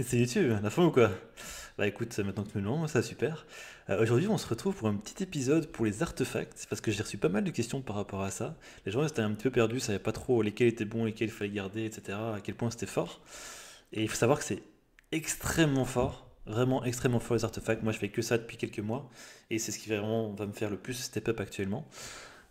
c'est YouTube, la fin ou quoi Bah écoute, maintenant que nous le ça super. Euh, aujourd'hui, on se retrouve pour un petit épisode pour les artefacts, parce que j'ai reçu pas mal de questions par rapport à ça. Les gens étaient un petit peu perdus, savaient pas trop lesquels étaient bons, lesquels il fallait garder, etc., à quel point c'était fort. Et il faut savoir que c'est extrêmement fort, vraiment extrêmement fort les artefacts. Moi, je fais que ça depuis quelques mois, et c'est ce qui vraiment va me faire le plus step up actuellement.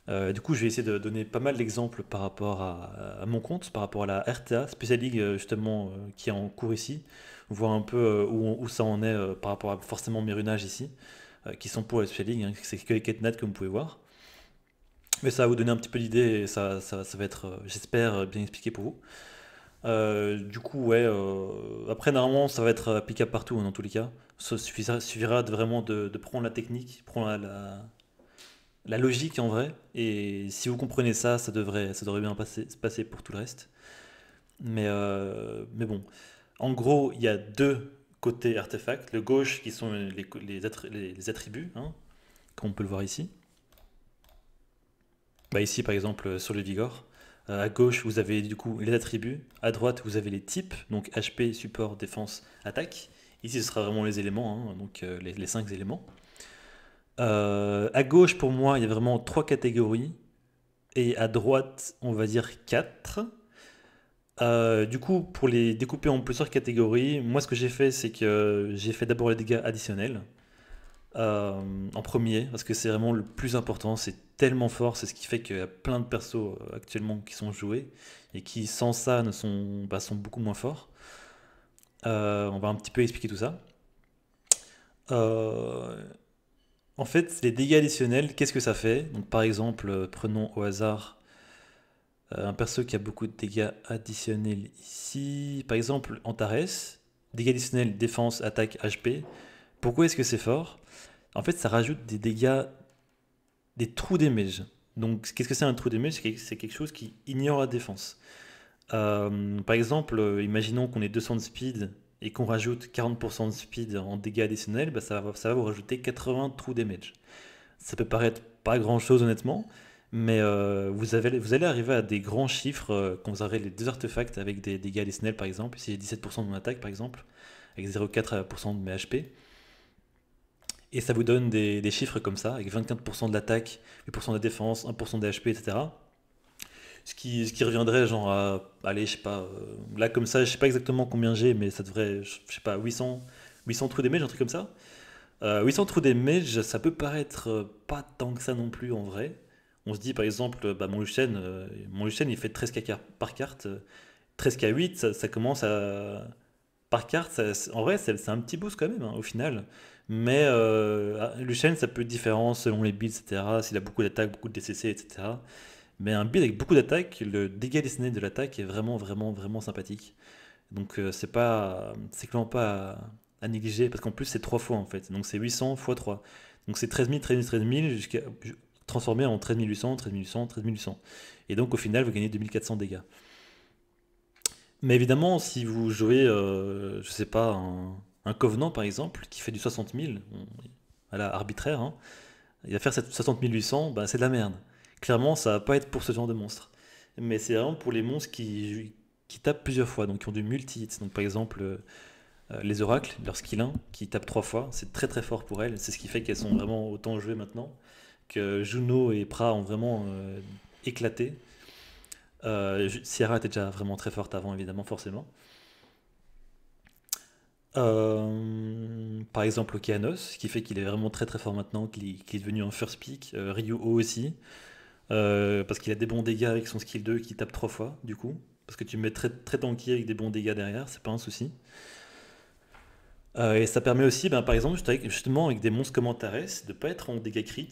Euh, du coup, je vais essayer de donner pas mal d'exemples par rapport à, mon compte, par rapport à la RTA, Special League, euh, justement, euh, qui est en cours ici, voir un peu où, ça en est par rapport à forcément mes runages ici, qui sont pour la Special League, hein, c'est que les quêtes nettes que vous pouvez voir. Mais ça va vous donner un petit peu l'idée et ça, va être, j'espère, bien expliqué pour vous. du coup, ouais, après, normalement, ça va être applicable partout, hein, dans tous les cas. Ça suffira, vraiment de, prendre la technique, prendre la, la logique en vrai. Et si vous comprenez ça, ça devrait, ça devrait bien passer, se passer pour tout le reste. Mais, euh, mais bon, en gros, il y a deux côtés artefacts. Le gauche qui sont les, les, attributs, hein, comme on peut le voir ici. Bah ici, par exemple, euh, sur le Vigor. Euh, à gauche, vous avez du coup les attributs. À droite, vous avez les types, donc HP, support, défense, attaque. Ici, ce sera vraiment les éléments, hein, donc les cinq éléments. Euh, à gauche, pour moi, il y a vraiment trois catégories. Et à droite, on va dire quatre. Euh, du coup, pour les découper en plusieurs catégories, moi, ce que j'ai fait, c'est que j'ai fait d'abord les dégâts additionnels. Euh, en premier, parce que c'est vraiment le plus important, c'est tellement fort, c'est ce qui fait qu'il y a plein de persos actuellement qui sont joués et qui sans ça ne sont, pas bah, sont beaucoup moins forts. on va un petit peu expliquer tout ça. Euh, en fait, les dégâts additionnels, qu'est-ce que ça fait Par exemple, euh, prenons au hasard euh, un perso qui a beaucoup de dégâts additionnels ici. Par exemple, Antares, dégâts additionnels, défense, attaque, HP. Pourquoi est-ce que c'est fort En fait, ça rajoute des dégâts, des trous mèges. Donc, qu'est-ce que c'est un trou damage C'est quelque chose qui ignore la défense. Euh, par exemple, imaginons qu'on ait 200 de speed et qu'on rajoute 40% de speed en dégâts additionnels, bah, ça, va, vous rajouter 80 trous damage. Ça peut paraître pas grand chose honnêtement, mais euh, vous, allez arriver à des grands chiffres euh, quand vous aurez les deux artefacts avec des dégâts additionnels par exemple, si j'ai 17% de mon attaque par exemple, avec 0,4% de mes HP. Et ça vous donne des, chiffres comme ça, avec 25% de l'attaque, 8% de la défense, 1% des HP, etc. Ce qui, ce qui reviendrait, genre, à, allez, je sais pas, euh, là comme ça, je sais pas exactement combien j'ai, mais ça devrait, je, sais pas, 800, 800 des d'image, un truc comme ça. 800 euh, trous d'image, ça peut paraître euh, pas tant que ça non plus en vrai. On se dit par exemple, bah, mon Lucien, mon il fait 13K par carte. 13K8, ça, commence à. Par carte, en vrai, c'est un petit boost quand même, hein, au final. Mais euh, ah, Lucien, ça peut être différent selon les builds, etc. S'il a beaucoup d'attaques, beaucoup de DCC, etc mais un build avec beaucoup d'attaques. Le dégât destiné de l'attaque est vraiment, vraiment, vraiment sympathique. Donc euh, c'est pas, c'est clairement pas à, négliger parce qu'en plus c'est 3 fois en fait. Donc c'est 800 x 3. Donc c'est 13 000, 13 000, 13 000 jusqu'à transformé en 13 800, 13 800, 13 800. Et donc au final vous gagnez 2400 dégâts. Mais évidemment si vous jouez, euh, je sais pas, un, Covenant par exemple qui fait du 60 000, voilà, arbitraire, hein, il va faire 60 800, bah, c'est de la merde clairement, ça va pas être pour ce genre de monstre. Mais c'est vraiment pour les monstres qui, qui tapent plusieurs fois, donc qui ont du multi-hits. Donc par exemple, euh, euh, les oracles, leur skill 1, qui tape trois fois, c'est très très fort pour elles. C'est ce qui fait qu'elles sont vraiment autant jouées maintenant. Que Juno et Pra ont vraiment euh, éclaté. Sierra était déjà vraiment très forte avant, évidemment, forcément. par exemple Okeanos, ce qui fait qu'il est vraiment très très fort maintenant, qu'il est, devenu un first pick. Ryu Ryu aussi. Euh, parce qu'il a des bons dégâts avec son skill 2 qui tape 3 fois, du coup. Parce que tu me mets très, tanky avec des bons dégâts derrière, c'est pas un souci. Euh, et ça permet aussi, ben, par exemple, justement avec des monstres comme Antares, de pas être en dégâts crit.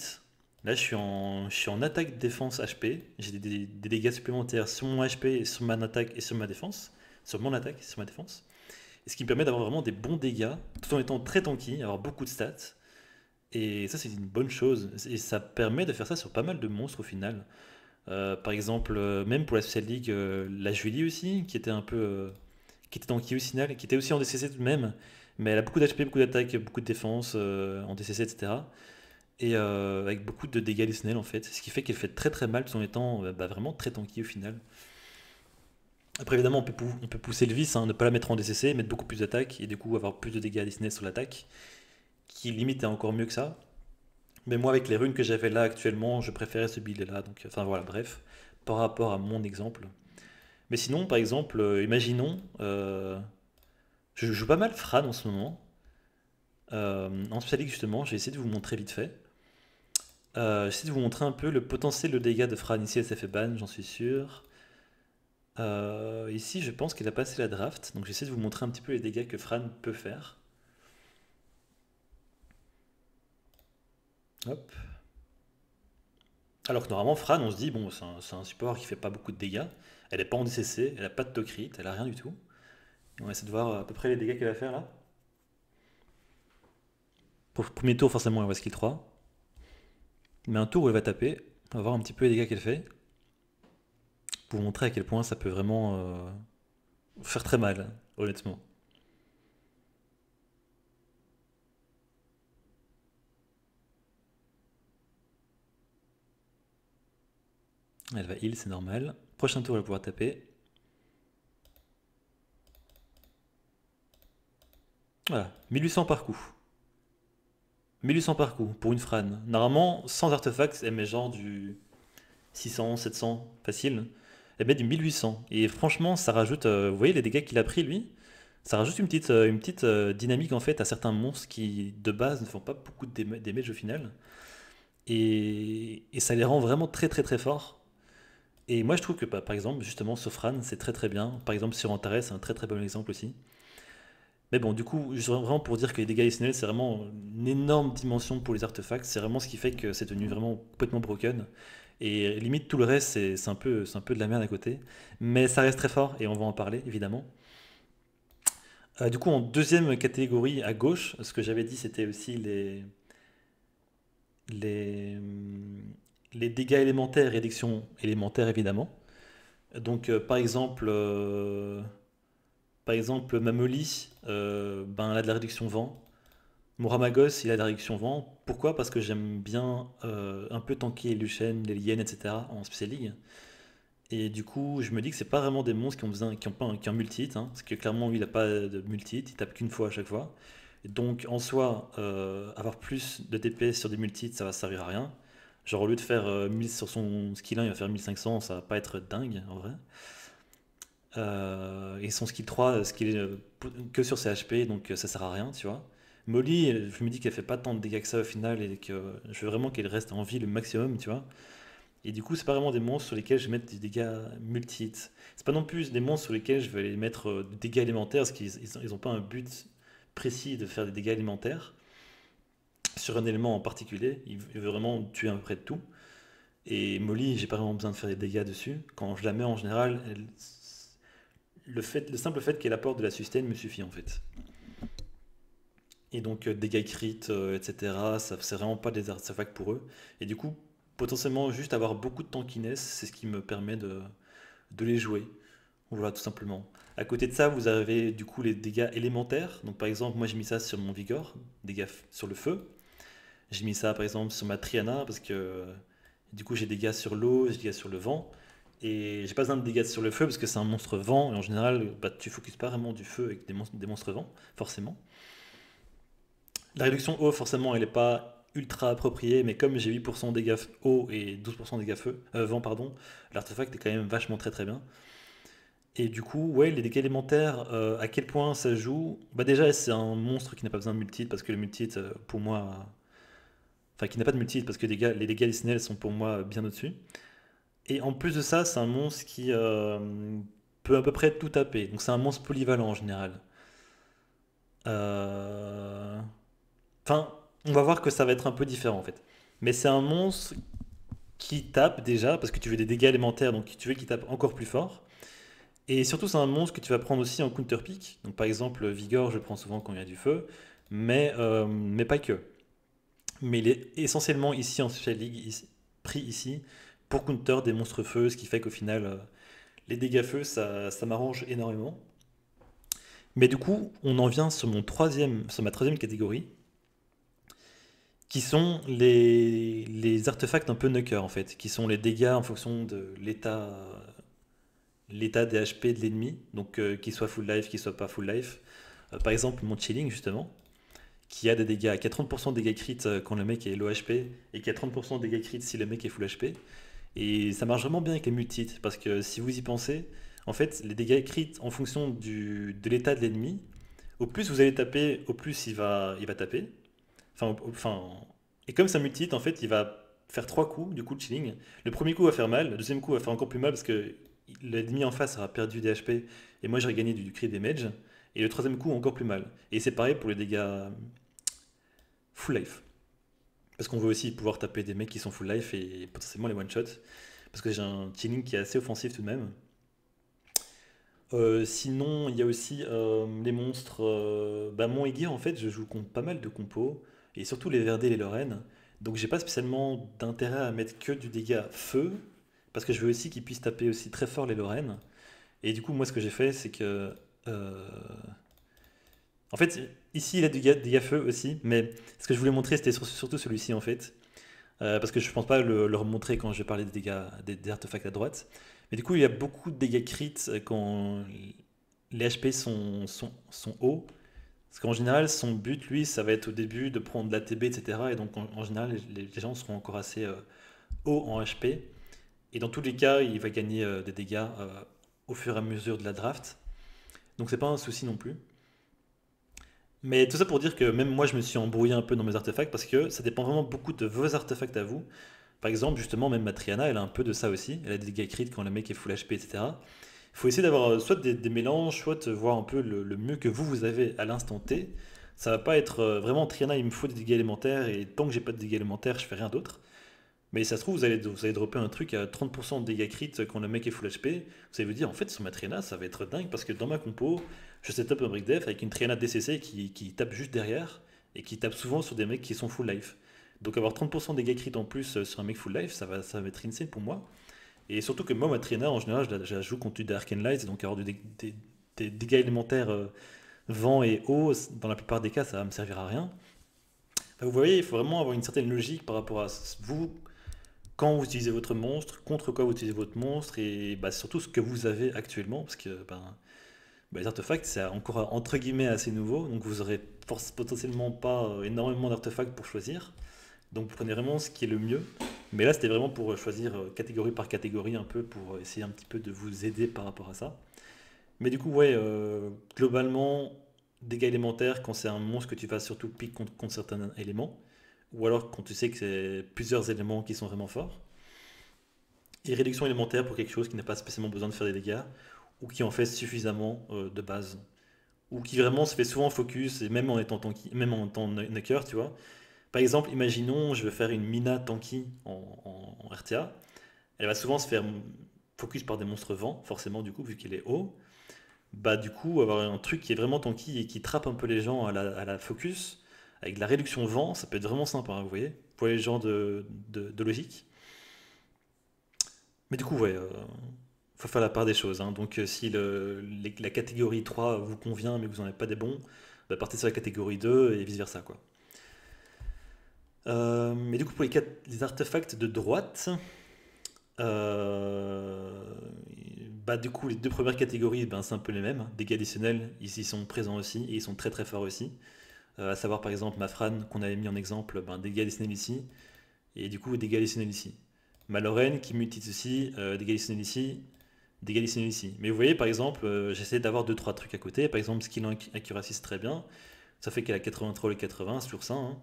Là, je suis en, je suis en attaque, défense, HP. J'ai des, dégâts supplémentaires sur mon HP, sur mon attaque et sur ma défense. Sur mon attaque et sur ma défense. Et ce qui me permet d'avoir vraiment des bons dégâts, tout en étant très tanky, avoir beaucoup de stats. Et ça, c'est une bonne chose. Et ça permet de faire ça sur pas mal de monstres au final. Euh, par exemple, euh, même pour la Social League, euh, la Julie aussi, qui était un peu. qui était tanky au final, qui était aussi en DCC tout de même, mais elle a beaucoup d'HP, beaucoup d'attaque, beaucoup de défense en DCC, etc. Et avec beaucoup de dégâts additionnels en fait. Ce qui fait qu'elle fait très très mal tout en étant bah, vraiment très tanky au final. Après, évidemment, on peut, pousser le vice, hein, ne pas la mettre en DCC, mettre beaucoup plus d'attaque, et du coup avoir plus de dégâts additionnels sur l'attaque qui limite est encore mieux que ça. Mais moi, avec les runes que j'avais là actuellement, je préférais ce build-là. Donc, enfin voilà, bref, par rapport à mon exemple. Mais sinon, par exemple, euh, imaginons, euh, je joue pas mal Fran en ce moment. Euh, en spécialiste justement, j'ai essayé de vous montrer vite fait. J'essaie de vous montrer un peu le potentiel de dégâts de Fran. Ici, elle s'est fait ban, j'en suis sûr. ici, je pense qu'il a passé la draft, donc j'essaie de vous montrer un petit peu les dégâts que Fran peut faire. Hop. Alors que normalement, Fran, on se dit, bon, c'est un, support qui fait pas beaucoup de dégâts. Elle est pas en DCC, elle a pas de tocrit, elle a rien du tout. On va essayer de voir à peu près les dégâts qu'elle va faire là. Pour premier tour, forcément, elle va skill 3. Mais un tour où elle va taper, on va voir un petit peu les dégâts qu'elle fait. Pour montrer à quel point ça peut vraiment euh, faire très mal, honnêtement. Elle va heal, c'est normal. Prochain tour, elle va pouvoir taper. Voilà, 1800 par coup. 1800 par coup pour une frane. Normalement, sans artefacts, elle met genre du 600, 700, facile. Elle met du 1800. Et franchement, ça rajoute, euh, vous voyez les dégâts qu'il a pris lui Ça rajoute une petite, euh, une petite euh, dynamique en fait à certains monstres qui de base ne font pas beaucoup de damage au final. et ça les rend vraiment très très très forts. Et moi, je trouve que, bah, par exemple, justement, Sofran, c'est très très bien. Par exemple, sur Antares, c'est un très très bon exemple aussi. Mais bon, du coup, vraiment pour dire que les dégâts additionnels, c'est vraiment une énorme dimension pour les artefacts. C'est vraiment ce qui fait que c'est devenu vraiment complètement broken. Et limite, tout le reste, c'est un, peu, un peu de la merde à côté. Mais ça reste très fort, et on va en parler, évidemment. Euh, du coup, en deuxième catégorie, à gauche, ce que j'avais dit, c'était aussi les... les les dégâts élémentaires, réduction élémentaire évidemment. Donc euh, par exemple, euh, par exemple Mamoli, euh, ben, elle a de la réduction vent. Moramagos, il a de la réduction vent. Pourquoi Parce que j'aime bien un peu tanker les Luchen, les Liennes, etc. en Special Et du coup, je me dis que c'est pas vraiment des monstres qui ont, besoin, qui ont, un, qui multi-hit, hein. parce que clairement, lui, il a pas de multi il tape qu'une fois à chaque fois. donc, en soi, avoir plus de DPS sur des multi ça va servir à rien. Genre, au lieu de faire 1000 euh, sur son skill 1, il va faire 1500, ça va pas être dingue en vrai. Euh, et son skill 3, skill est euh, que sur ses HP, donc ça sert à rien, tu vois. Molly, je me dis qu'elle fait pas tant de dégâts que ça au final et que je veux vraiment qu'elle reste en vie le maximum, tu vois. Et du coup, c'est pas vraiment des monstres sur lesquels je vais mettre des dégâts multi-hits. C'est pas non plus des monstres sur lesquels je vais les mettre des dégâts élémentaires, parce qu'ils ont pas un but précis de faire des dégâts élémentaires sur un élément en particulier. Il veut vraiment tuer à peu près de tout. Et Molly, j'ai pas vraiment besoin de faire des dégâts dessus. Quand je la mets en général, le, fait, le simple fait qu'elle apporte de la sustain me suffit en fait. Et donc euh, dégâts crit, euh, etc. Ça c'est vraiment pas des artefacts pour eux. Et du coup, potentiellement juste avoir beaucoup de tankiness, c'est ce qui me permet de, les jouer. Voilà tout simplement. À côté de ça, vous avez du coup les dégâts élémentaires. Donc par exemple, moi j'ai mis ça sur mon vigor, dégâts sur le feu. J'ai mis ça par exemple sur ma Triana parce que euh, du coup j'ai des gaz sur l'eau, j'ai des gaz sur le vent. Et j'ai pas besoin de dégâts sur le feu parce que c'est un monstre vent et en général bah, tu focuses pas vraiment du feu avec des, monstres, des vent, forcément. La réduction eau forcément elle est pas ultra appropriée mais comme j'ai 8% dégâts eau et 12% dégâts feu, euh, vent pardon, l'artefact est quand même vachement très très bien. Et du coup, ouais, les dégâts élémentaires, euh, à quel point ça joue Bah déjà, c'est un monstre qui n'a pas besoin de multite, parce que le multite, pour moi, Enfin, qui n'a pas de multi parce que les dégâts, les dégâts sont pour moi bien au-dessus. Et en plus de ça, c'est un monstre qui euh, peut à peu près tout taper. Donc c'est un monstre polyvalent en général. Euh, enfin, on va voir que ça va être un peu différent en fait. Mais c'est un monstre qui tape déjà, parce que tu veux des dégâts élémentaires, donc tu veux qu'il tape encore plus fort. Et surtout, c'est un monstre que tu vas prendre aussi en counter pick. Donc par exemple, Vigor, je prends souvent quand il y a du feu, mais, euh, mais pas que mais il est essentiellement ici en social League, pris ici, pour counter des monstres feux, ce qui fait qu'au final, euh, les dégâts feu, ça, m'arrange énormément. Mais du coup, on en vient sur, mon troisième, sur ma troisième catégorie, qui sont les, artefacts un peu knucker en fait, qui sont les dégâts en fonction de l'état l'état des HP de l'ennemi, donc euh, qu'il soit full life, qu'il soit pas full life. Euh, par exemple, mon chilling, justement, qui a des dégâts, qui a 30% de dégâts crit euh, quand le mec est low HP, et qui a 30% de dégâts crit si le mec est full HP. Et ça marche vraiment bien avec les multites parce que si vous y pensez, en fait, les dégâts crit en fonction du, de l'état de l'ennemi, au plus vous allez taper, au plus il va, il va taper. Enfin, enfin, et comme c'est un en fait, il va faire trois coups du coup de chilling. Le premier coup va faire mal, le deuxième coup va faire encore plus mal parce que l'ennemi en face aura perdu des HP et moi j'aurai gagné du crit damage. Et le troisième coup, encore plus mal. Et c'est pareil pour les dégâts euh, full life. Parce qu'on veut aussi pouvoir taper des mecs qui sont full life et potentiellement les one shot. Parce que j'ai un chilling qui est assez offensif tout de même. Euh, sinon, il y a aussi euh, les monstres. bah, mon Aiguir, en fait, je joue contre pas mal de compos. Et surtout les Verdés et les Lorraines. Donc j'ai pas spécialement d'intérêt à mettre que du dégât feu. Parce que je veux aussi qu'ils puissent taper aussi très fort les Lorraines. Et du coup, moi, ce que j'ai fait, c'est que euh, en fait, ici, il a du dégâts feu aussi, mais ce que je voulais montrer, c'était surtout celui-ci, en fait. Euh, parce que je pense pas le, leur montrer quand je parlais des dégâts des, artefacts à droite. Mais du coup, il y a beaucoup de dégâts crits euh, quand les HP sont, sont, sont hauts. Parce qu'en général, son but, lui, ça va être au début de prendre de l'ATB, etc. Et donc, en, général, les, gens seront encore assez hauts en HP. Et dans tous les cas, il va gagner des dégâts au fur et à mesure de la draft. Donc c'est pas un souci non plus. Mais tout ça pour dire que même moi, je me suis embrouillé un peu dans mes artefacts parce que ça dépend vraiment beaucoup de vos artefacts à vous. Par exemple, justement, même Triana, elle a un peu de ça aussi. Elle a des dégâts crit quand le mec est full HP, etc. Il faut essayer d'avoir euh, soit des, mélanges, soit voir un peu le, mieux que vous, vous avez à l'instant T. Ça va pas être euh, vraiment Triana, il me faut des dégâts élémentaires et tant que j'ai pas de dégâts élémentaires, je fais rien d'autre. Mais ça se trouve, vous allez, vous allez dropper un truc à 30% de dégâts crit quand le mec est full HP. Vous allez vous dire, en fait, sur ma Triana, ça va être dingue parce que dans ma compo, je setup un brick def avec une Triana DCC qui, qui, tape juste derrière et qui tape souvent sur des mecs qui sont full life. Donc avoir 30% de dégâts crit en plus euh, sur un mec full life, ça va, ça va être insane pour moi. Et surtout que moi, ma Triana, en général, je la, joue contre Dark and Lights, donc avoir des, dégâts élémentaires euh, vent et eau, dans la plupart des cas, ça va me servir à rien. Bah, vous voyez, il faut vraiment avoir une certaine logique par rapport à vous quand vous utilisez votre monstre, contre quoi vous utilisez votre monstre, et bah, surtout ce que vous avez actuellement, parce que ben, bah, les artefacts, c'est encore entre guillemets assez nouveau, donc vous aurez potentiellement pas euh, énormément d'artefacts pour choisir. Donc vous prenez vraiment ce qui est le mieux. Mais là, c'était vraiment pour euh, choisir euh, catégorie par catégorie un peu, pour essayer un petit peu de vous aider par rapport à ça. Mais du coup, ouais, globalement, dégâts élémentaires, quand c'est un monstre que tu vas surtout piquer contre, contre certains éléments ou alors quand tu sais que c'est plusieurs éléments qui sont vraiment forts. Et réduction élémentaire pour quelque chose qui n'a pas spécialement besoin de faire des dégâts, ou qui en fait suffisamment euh, de base. Ou qui vraiment se fait souvent focus, et même en étant, tanky, même en étant knocker, tu vois. Par exemple, imaginons, je veux faire une Mina tanky en, en, RTA. Elle va souvent se faire focus par des monstres vents, forcément, du coup, vu qu'elle est haut. Bah, du coup, avoir un truc qui est vraiment tanky et qui trappe un peu les gens à la focus, avec la réduction vent, ça peut être vraiment sympa, hein, vous voyez, pour les gens de, de, logique. Mais du coup, ouais, euh, faut faire la part des choses. Hein. Donc, euh, si la catégorie 3 vous convient, mais vous n'en avez pas des bons, bah, partez sur la catégorie 2 et vice-versa, quoi. Euh, mais du coup, pour les, artefacts de droite, bah, du coup, les deux premières catégories, ben, c'est un peu les mêmes. Dégâts additionnels, ils y sont présents aussi, et ils sont très très forts aussi. Euh, à savoir par exemple Fran qu'on avait mis en exemple, ben, dégâts destinés ici, et du coup dégâts destinés ici. Lorraine qui mutite ceci, euh, dégâts destinés ici, dégâts destinés ici. Mais vous voyez par exemple, euh, j'essaie d'avoir 2-3 trucs à côté, par exemple Skill Accuracy c'est très bien, ça fait qu'elle a 83 et 80, c'est toujours ça, hein.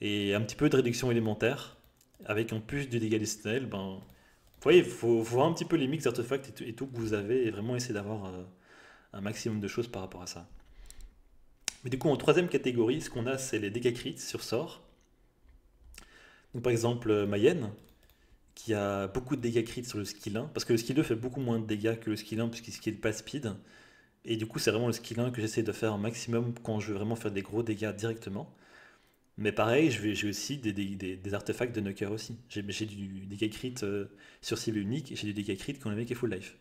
et un petit peu de réduction élémentaire, avec en plus du dégâts destinés, ben, vous voyez, il faut, voir un petit peu les mix d'artefacts et, tout que vous avez, et vraiment essayer d'avoir un maximum de choses par rapport à ça. Mais du coup, en troisième catégorie, ce qu'on a, c'est les dégâts crits sur sort. Donc par exemple, euh, Mayenne, qui a beaucoup de dégâts crits sur le skill 1, parce que le skill 2 fait beaucoup moins de dégâts que le skill 1, puisqu'il skill pas speed. Et du coup, c'est vraiment le skill 1 que j'essaie de faire un maximum quand je veux vraiment faire des gros dégâts directement. Mais pareil, j'ai aussi des, des, artefacts de knocker aussi. J'ai du dégâts crit euh, sur cible unique et j'ai du dégâts crit quand le mec est full life.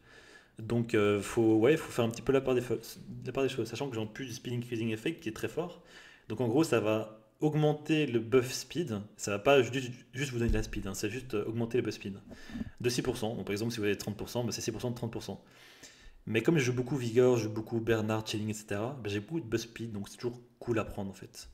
Donc, il euh, faut, ouais, faut faire un petit peu la part des, la des choses, sachant que j'ai en plus du spinning freezing effect qui est très fort. Donc, en gros, ça va augmenter le buff speed. Ça va pas juste, juste vous donner de la speed, hein, c'est juste euh, augmenter le buff speed de 6%. Donc, par exemple, si vous avez 30%, ben bah, c'est 6% de 30%. Mais comme je joue beaucoup Vigor, je joue beaucoup Bernard, Chilling, etc., ben bah, j'ai beaucoup de buff speed, donc c'est toujours cool à prendre en fait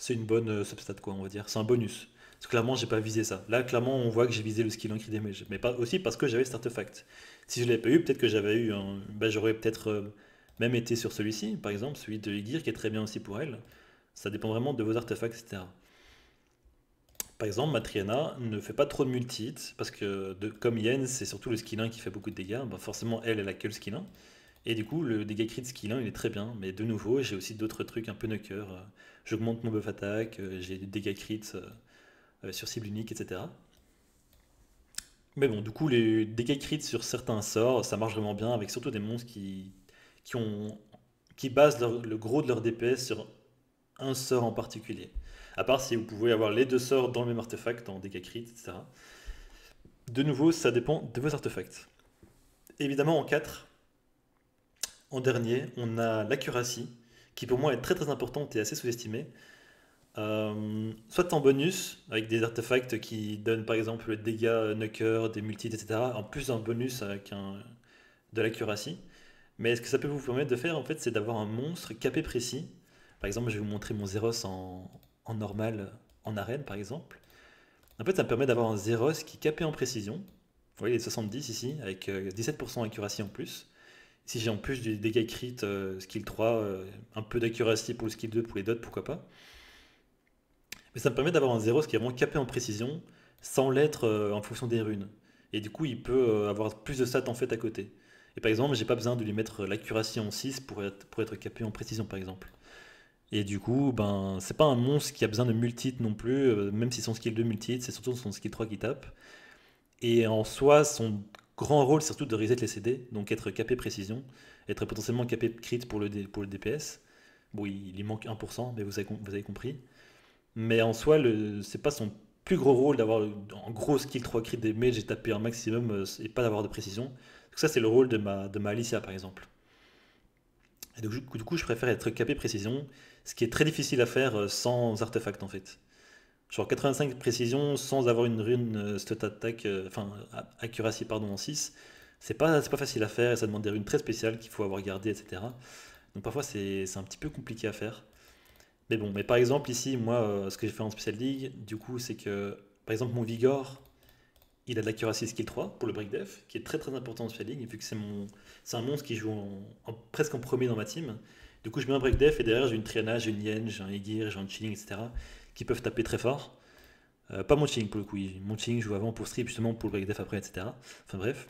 c'est une bonne euh, substat, quoi, on va dire. C'est un bonus. Parce que clairement, j'ai pas visé ça. Là, clairement, on voit que j'ai visé le skill Crit Damage. Mais pas aussi parce que j'avais cet artefact. Si je l'avais pas eu, peut-être que j'avais eu un. Bah, j'aurais peut-être euh, même été sur celui-ci, par exemple, celui de Igir, qui est très bien aussi pour elle. Ça dépend vraiment de vos artefacts, etc. Par exemple, Matriana ne fait pas trop de multi parce que comme Yen, c'est surtout le skill 1 qui fait beaucoup de dégâts. Bah, forcément, elle, elle a que le skill 1. Et du coup, le dégâts crit skill 1, il est très bien, mais de nouveau, j'ai aussi d'autres trucs un peu knocker. Euh, j'augmente mon buff attaque, euh, j'ai des dégâts crit euh, sur cible unique, etc. Mais bon, du coup, les dégâts crit sur certains sorts, ça marche vraiment bien, avec surtout des monstres qui, qui, ont, qui basent le gros de leur DPS sur un sort en particulier. À part si vous pouvez avoir les deux sorts dans le même artefact, en dégâts crit, etc. De nouveau, ça dépend de vos artefacts. Évidemment, en 4, en dernier, on a l'accuracy, qui pour moi est très très importante et assez sous-estimée. Euh, soit en bonus, avec des artefacts qui donnent par exemple le dégâts euh, knocker, des multis, etc. En plus d'un bonus avec un, de l'accuracy. Mais ce que ça peut vous permettre de faire, en fait, c'est d'avoir un monstre capé précis. Par exemple, je vais vous montrer mon Zeros en, normal, en arène, par exemple. En fait, ça me permet d'avoir un Zeros qui est capé en précision. Vous voyez, les 70 ici, avec 17% euh, d'accuracy en plus. Si j'ai en plus du dégâts crit, euh, skill 3, euh, un peu d'accuracy pour le skill 2, pour les dots, pourquoi pas. Mais ça me permet d'avoir un zéro ce qui est vraiment capé en précision, sans l'être euh, en fonction des runes. Et du coup, il peut avoir plus de stats en fait à côté. Et par exemple, j'ai pas besoin de lui mettre l'accuracy en 6 pour être, capé en précision par exemple. Et du coup, ben, c'est pas un monstre qui a besoin de multite non plus, même si son skill 2 multite, c'est surtout son skill 3 qui tape. Et en soi, son grand rôle, surtout de reset les CD, donc être capé précision, être potentiellement capé crit pour le, pour DPS. Bon, il, y manque 1%, mais vous avez, compris. Mais en soi, c'est pas son plus gros rôle d'avoir en gros skill 3 crit des mages et taper un maximum euh, et pas d'avoir de précision. ça, c'est le rôle de ma, Alicia, par exemple. Et donc, du coup, je préfère être capé précision, ce qui est très difficile à faire euh, sans artefact, en fait genre 85 précision sans avoir une rune euh, stat attack, euh, enfin accuracy pardon en 6, c'est pas, pas facile à faire et ça demande des runes très spéciales qu'il faut avoir gardées, etc. Donc parfois c'est un petit peu compliqué à faire. Mais bon, mais par exemple ici, moi, euh, ce que j'ai fait en Special League, du coup, c'est que, par exemple, mon Vigor, il a de l'accuracy skill 3 pour le break def, qui est très très important en Special League, vu que c'est mon c'est un monstre qui joue en, presque en premier dans ma team. Du coup, je mets un break def et derrière, j'ai une Triana, j'ai une Yen, j'ai un egir, j'ai un Chilling, etc qui peuvent taper très fort. Euh, pas Monching pour le coup, Monching joue avant pour strip justement pour le def après, etc. Enfin bref.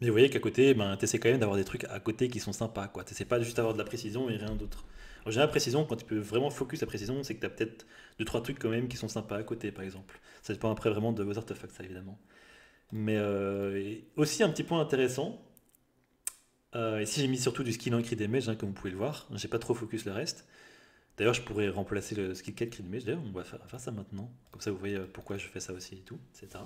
Mais vous voyez qu'à côté, ben, essaies quand même d'avoir des trucs à côté qui sont sympas. quoi. C'est pas juste d'avoir de la précision et rien d'autre. En général, la précision, quand tu peux vraiment focus la précision, c'est que tu as peut-être 2 trois trucs quand même qui sont sympas à côté, par exemple. Ça dépend après vraiment de vos artefacts, ça évidemment. Mais euh, aussi un petit point intéressant, euh, ici j'ai mis surtout du skill en cri des mages, hein, comme vous pouvez le voir, j'ai pas trop focus le reste. D'ailleurs, je pourrais remplacer le crit je D'ailleurs, on va faire, ça maintenant. Comme ça, vous voyez euh, pourquoi je fais ça aussi et tout, etc.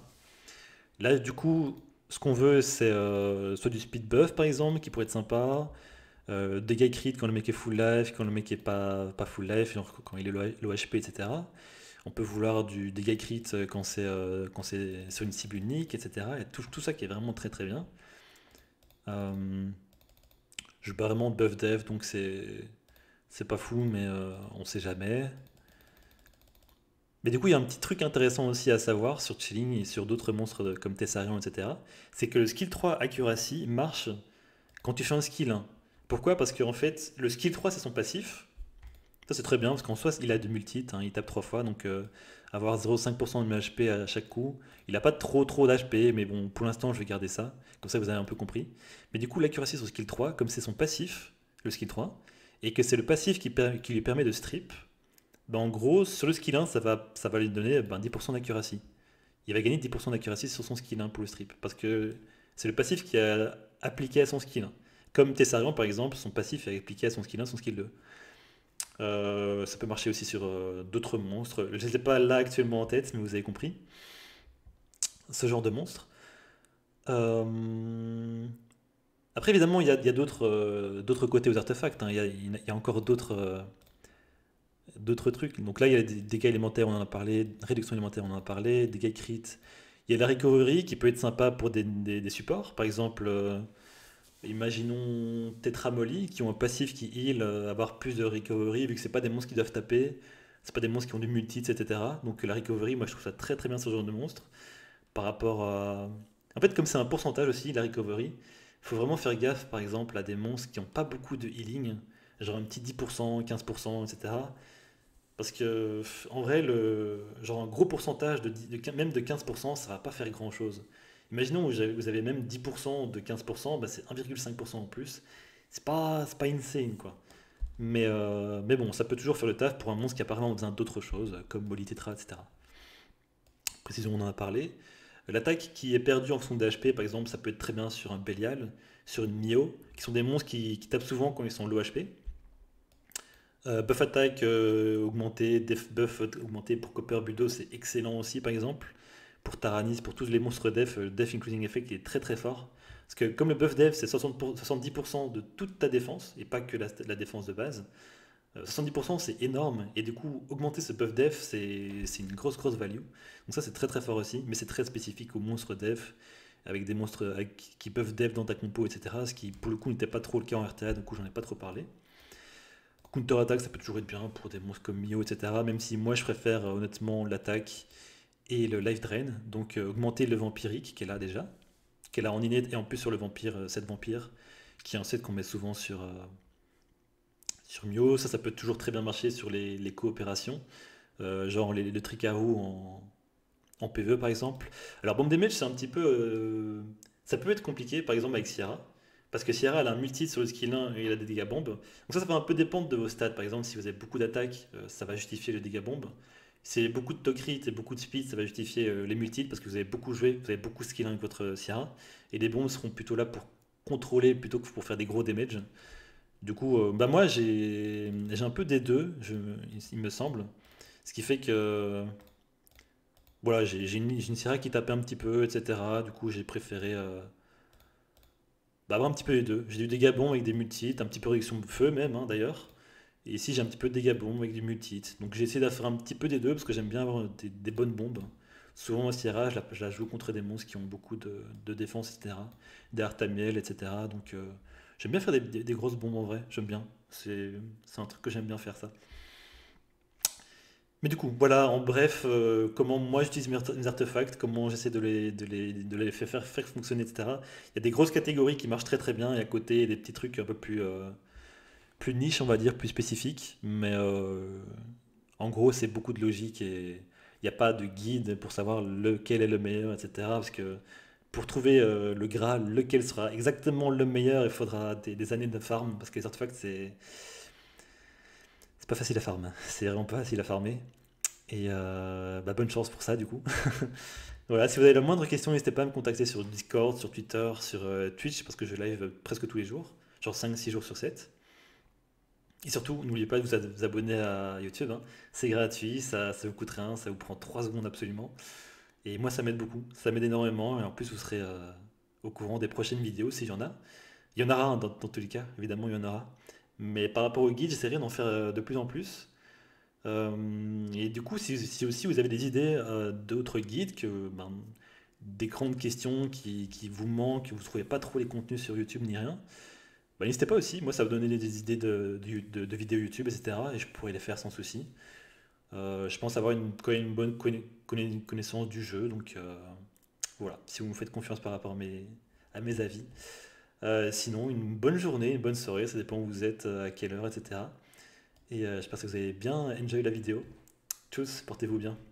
Là, du coup, ce qu'on veut, c'est euh, soit du speed buff, par exemple, qui pourrait être sympa. Euh, dégâts crit quand le mec est full life, quand le mec est pas, full life, genre quand il est low, HP, etc. On peut vouloir du dégâts crit euh, quand c'est sur une cible unique, etc. tout, tout, ça qui est vraiment très très bien. je pas vraiment buff dev, donc c'est c'est pas fou, mais on euh, on sait jamais. Mais du coup, il y a un petit truc intéressant aussi à savoir sur Chilling et sur d'autres monstres comme Tessarion, etc. C'est que le skill 3 Accuracy marche quand tu fais un skill 1. Hein. Pourquoi Parce qu'en fait, le skill 3, c'est son passif. Ça, c'est très bien, parce qu'en soi, il a du multit, hein. il tape 3 fois, donc euh, avoir 0,5% de HP à chaque coup. Il n'a pas trop trop d'HP, mais bon, pour l'instant, je vais garder ça. Comme ça, vous avez un peu compris. Mais du coup, l'accuracy sur skill 3, comme c'est son passif, le skill 3, et que c'est le passif qui, lui permet de strip, ben en gros, sur le skill 1, ça va, ça va lui donner 10% ben, d'accuracy. Il va gagner 10% d'accuracy sur son skill 1 pour le strip, parce que c'est le passif qui est appliqué à son skill 1. Comme Tessarion, par exemple, son passif est appliqué à son skill 1, son skill 2. Euh, ça peut marcher aussi sur euh, d'autres monstres. Je ne pas là actuellement en tête, mais vous avez compris. Ce genre de monstre. Euh... Après, évidemment, il y a, euh, d'autres côtés aux artefacts. Hein. Il, y a, encore euh, d'autres trucs. Donc là, il y a des dégâts élémentaires, on en a parlé. Réduction élémentaire, on en a parlé. Dégâts crit. Il y a la recovery qui peut être sympa pour des, supports. Par exemple, euh, imaginons tetramoly qui ont un passif qui heal, avoir plus de recovery vu que c'est pas des monstres qui doivent taper. C'est pas des monstres qui ont du multi, etc. Donc la recovery, moi je trouve ça très très bien ce genre de monstres. Par rapport à. En fait, comme c'est un pourcentage aussi, la recovery, il faut vraiment faire gaffe, par exemple, à des monstres qui n'ont pas beaucoup de healing, genre un petit 10%, 15%, etc. Parce que, en vrai, le, genre un gros pourcentage, de, même de 15%, ça va pas faire grand chose. Imaginons que vous avez même 10% de 15%, bah, c'est 1,5% en plus. C'est pas, pas insane, quoi. Mais, euh, mais bon, ça peut toujours faire le taf pour un monstre qui apparaît en besoin d'autres choses, comme Molly Tetra, etc. Précision, on en a parlé. Euh, l'attaque qui est perdue en fonction des HP, par exemple, ça peut être très bien sur un Belial, sur une Mio, qui sont des monstres qui, tapent souvent quand ils sont low HP. Euh, buff attaque euh, augmenté, def buff augmenté pour Copper Budo, c'est excellent aussi par exemple. Pour Taranis, pour tous les monstres def, le def including effect est très très fort. Parce que comme le buff def c'est 70% de toute ta défense et pas que la défense de base, 70% euh, c'est énorme et du coup augmenter ce buff def c'est, une grosse grosse value. Donc ça c'est très très fort aussi, mais c'est très spécifique aux monstres def avec des monstres qui peuvent def dans ta compo etc. Ce qui pour le coup n'était pas trop le cas en RTA, donc coup j'en ai pas trop parlé. Counter attaque ça peut toujours être bien pour des monstres comme Mio etc. Même si moi je préfère euh, honnêtement l'attaque et le life drain, donc euh, augmenter le vampirique qu'elle a déjà, qu'elle a là en innate et en plus sur le vampire, cette 7 vampire, qui est un set qu'on met souvent sur sur Mio. Ça, ça peut toujours très bien marcher sur les, coopérations, euh, genre les, trick à en, en PvE par exemple. Alors, Bomb Damage, c'est un petit peu. Euh, ça peut être compliqué, par exemple, avec Sierra. Parce que Sierra, elle a un multi sur le skill 1 et elle a des dégâts bombes. Donc, ça, ça va un peu dépendre de vos stats. Par exemple, si vous avez beaucoup d'attaques, euh, ça va justifier le dégâts bombes. Si vous avez beaucoup de tokrit et beaucoup de speed, ça va justifier les multi parce que vous avez beaucoup joué, vous avez beaucoup de skill 1 avec votre Sierra. Et les bombes seront plutôt là pour contrôler plutôt que pour faire des gros damage. Du coup, euh, bah moi, j'ai un peu des deux, il me semble. Ce qui fait que. Voilà, j'ai une, Sierra qui tapait un petit peu, etc. Du coup, j'ai préféré. Euh, bah, avoir un petit peu les deux. J'ai du des gabons avec des multites, un petit peu réduction de feu même, hein, d'ailleurs. Et ici, j'ai un petit peu des gabons avec du multites. Donc, j'ai essayé d'affaire faire un petit peu des deux, parce que j'aime bien avoir des, bonnes bombes. Souvent, ma Sierra, je la, joue contre des monstres qui ont beaucoup de, défense, etc. Des Artamiel, etc. Donc. Euh, J'aime bien faire des, grosses bombes en vrai, j'aime bien. C'est un truc que j'aime bien faire ça. Mais du coup, voilà, en bref, euh, comment moi j'utilise mes artefacts, comment j'essaie de les, les, de faire, faire, fonctionner, etc. Il y a des grosses catégories qui marchent très très bien, et à côté, il y a des petits trucs un peu plus, euh, plus niche, on va dire, plus spécifiques. Mais euh, en gros, c'est beaucoup de logique et il n'y a pas de guide pour savoir lequel est le meilleur, etc. Parce que pour trouver euh, le gras, lequel sera exactement le meilleur, il faudra des, années de farm, parce que les artefacts, c'est. C'est pas facile à farm. Hein. C'est vraiment pas facile à farmer. Et euh, bah, bonne chance pour ça, du coup. voilà, si vous avez la moindre question, n'hésitez pas à me contacter sur Discord, sur Twitter, sur euh, Twitch, parce que je live presque tous les jours, genre 5-6 jours sur 7. Et surtout, n'oubliez pas de vous, abonner à YouTube. Hein. C'est gratuit, ça ne vous coûte rien, ça vous prend 3 secondes absolument. Et moi, ça m'aide beaucoup, ça m'aide énormément. Et en plus, vous serez euh, au courant des prochaines vidéos si y en a. Il y en aura dans, tous les cas, évidemment, il y en aura. Mais par rapport au guide, j'essaierai d'en faire euh, de plus en plus. Euh, et du coup, si, aussi vous avez des idées d'autres guides, que, ben, des grandes questions qui, vous manquent, vous ne trouvez pas trop les contenus sur YouTube ni rien, ben, n'hésitez pas aussi. Moi, ça va me donner des idées de vidéos YouTube, etc. Et je pourrais les faire sans souci. Euh, je pense avoir une, bonne connaissance du jeu. Donc euh, voilà, si vous me faites confiance par rapport à mes, avis. Euh, sinon, une bonne journée, une bonne soirée, ça dépend où vous êtes, à quelle heure, etc. Et j'espère que vous avez bien enjoy la vidéo. Tous, portez-vous bien.